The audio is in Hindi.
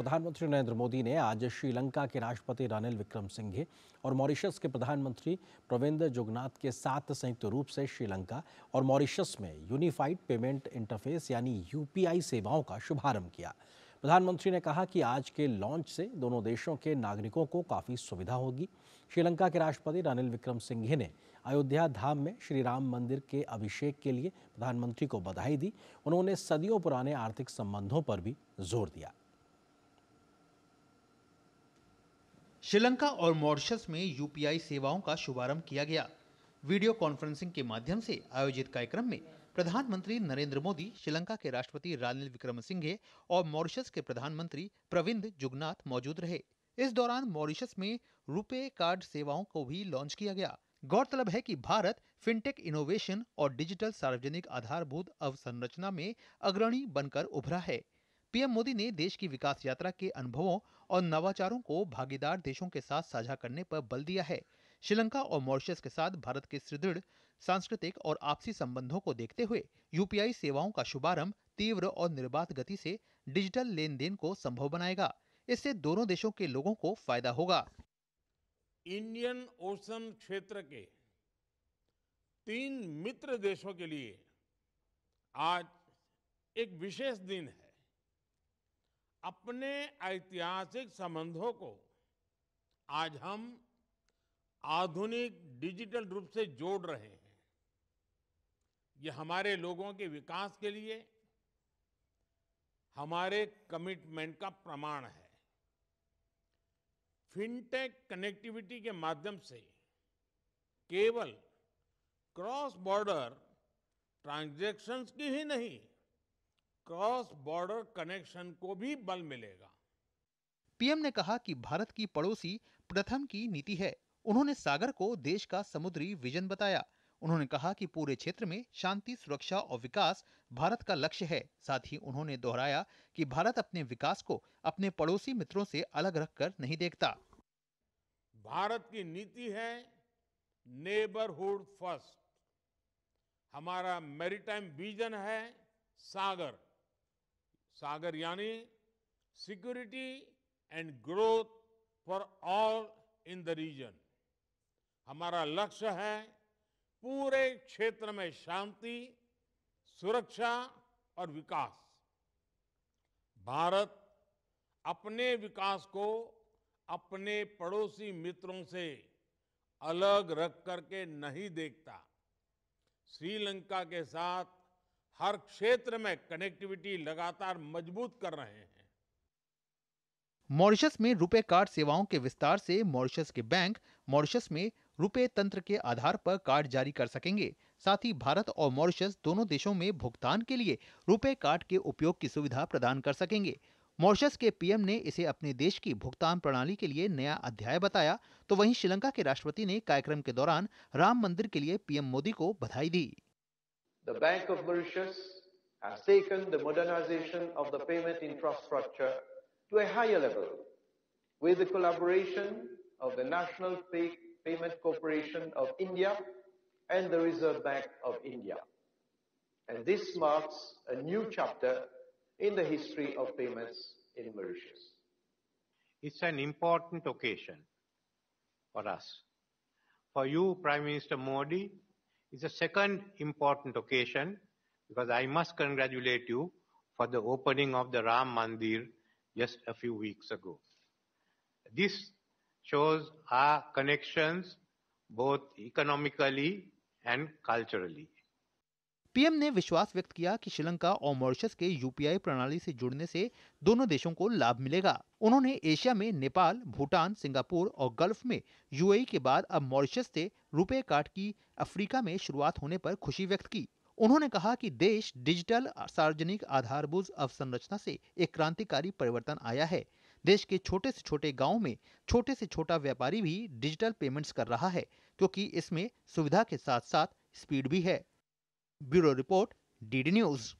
प्रधानमंत्री नरेंद्र मोदी ने आज श्रीलंका के राष्ट्रपति रानिल विक्रम सिंघे और मॉरिशस के प्रधानमंत्री प्रविंद जुगनाथ के साथ संयुक्त रूप से श्रीलंका और मॉरिशस में यूनिफाइड पेमेंट इंटरफेस यानी यूपीआई सेवाओं का शुभारंभ किया प्रधानमंत्री ने कहा कि आज के लॉन्च से दोनों देशों के नागरिकों को काफ़ी सुविधा होगी श्रीलंका के राष्ट्रपति रानिल विक्रम सिंघे ने अयोध्या धाम में श्री राम मंदिर के अभिषेक के लिए प्रधानमंत्री को बधाई दी उन्होंने सदियों पुराने आर्थिक संबंधों पर भी जोर दिया श्रीलंका और मॉरिशस में यूपीआई सेवाओं का शुभारंभ किया गया वीडियो कॉन्फ्रेंसिंग के माध्यम से आयोजित कार्यक्रम में प्रधानमंत्री नरेंद्र मोदी श्रीलंका के राष्ट्रपति रानिल सिंह और मॉरिशस के प्रधानमंत्री प्रविंद जुगनाथ मौजूद रहे इस दौरान मॉरिशस में रुपे कार्ड सेवाओं को भी लॉन्च किया गया गौरतलब है कि भारत फिनटेक इनोवेशन और डिजिटल सार्वजनिक आधारभूत अवसंरचना में अग्रणी बनकर उभरा है पीएम मोदी ने देश की विकास यात्रा के अनुभवों और नवाचारों को भागीदार देशों के साथ साझा करने पर बल दिया है श्रीलंका और मॉरिशस के साथ भारत के सुदृढ़ सांस्कृतिक और आपसी संबंधों को देखते हुए यूपीआई सेवाओं का शुभारंभ तीव्र और निर्बाध गति से डिजिटल लेन देन को संभव बनाएगा इससे दोनों देशों के लोगों को फायदा होगा इंडियन ओशन क्षेत्र के तीन मित्र देशों के लिए आज एक विशेष दिन है अपने ऐतिहासिक संबंधों को आज हम आधुनिक डिजिटल रूप से जोड़ रहे हैं ये हमारे लोगों के विकास के लिए हमारे कमिटमेंट का प्रमाण है फिनटेक कनेक्टिविटी के माध्यम से केवल क्रॉस बॉर्डर ट्रांजैक्शंस की ही नहीं क्रॉस बॉर्डर कनेक्शन को भी बल मिलेगा पीएम ने कहा कि भारत की पड़ोसी प्रथम की नीति है उन्होंने सागर को देश का समुद्री विजन बताया उन्होंने कहा कि पूरे क्षेत्र में शांति सुरक्षा और विकास भारत का लक्ष्य है साथ ही उन्होंने दोहराया कि भारत अपने विकास को अपने पड़ोसी मित्रों से अलग रखकर नहीं देखता भारत की नीति है नेबरहुड फर्स्ट हमारा मैरिटाइम विजन है सागर सागर यानी security and growth for all in the region हमारा लक्ष्य है पूरे क्षेत्र में शांति सुरक्षा और विकास भारत अपने विकास को अपने पड़ोसी मित्रों से अलग रख करके नहीं देखता श्रीलंका के साथ हर क्षेत्र में कनेक्टिविटी लगातार मजबूत कर रहे हैं मॉरिशस में रुपए कार्ड सेवाओं के विस्तार से मॉरिशस के बैंक मॉरिशस में रुपए तंत्र के आधार पर कार्ड जारी कर सकेंगे साथ ही भारत और मॉरिशस दोनों देशों में भुगतान के लिए रुपए कार्ड के उपयोग की सुविधा प्रदान कर सकेंगे मॉरिशस के पीएम ने इसे अपने देश की भुगतान प्रणाली के लिए नया अध्याय बताया तो वहीं श्रीलंका के राष्ट्रपति ने कार्यक्रम के दौरान राम मंदिर के लिए पीएम मोदी को बधाई दी the Bank of Mauritius has taken the modernization of the payment infrastructure to a higher level with the collaboration of the National Pay Payment Corporation of India and the Reserve Bank of India. And this marks a new chapter in the history of payments in Mauritius. It's an important occasion for us. For you, Prime Minister Modi, is the second important occasion because I must congratulate you for the opening of the Ram Mandir just a few weeks ago. This shows our connections both economically and culturally. P M ने विश्वास व्यक्त किया कि श्रीलंका और मॉरिशस के यूपीआई प्रणाली से जुड़ने से दोनों देशों को लाभ मिलेगा उन्होंने एशिया में नेपाल भूटान सिंगापुर और गल्फ में यूएई के बाद अब मॉरिशस से रुपए कार्ड की अफ्रीका में शुरुआत होने पर खुशी व्यक्त की उन्होंने कहा कि देश डिजिटल सार्वजनिक आधारभूत अवसंरचना से एक क्रांतिकारी परिवर्तन आया है देश के छोटे से छोटे गांव में छोटे से छोटा व्यापारी भी डिजिटल पेमेंट्स कर रहा है क्योंकि इसमें सुविधा के साथ साथ स्पीड भी है Bureau Report, DD News.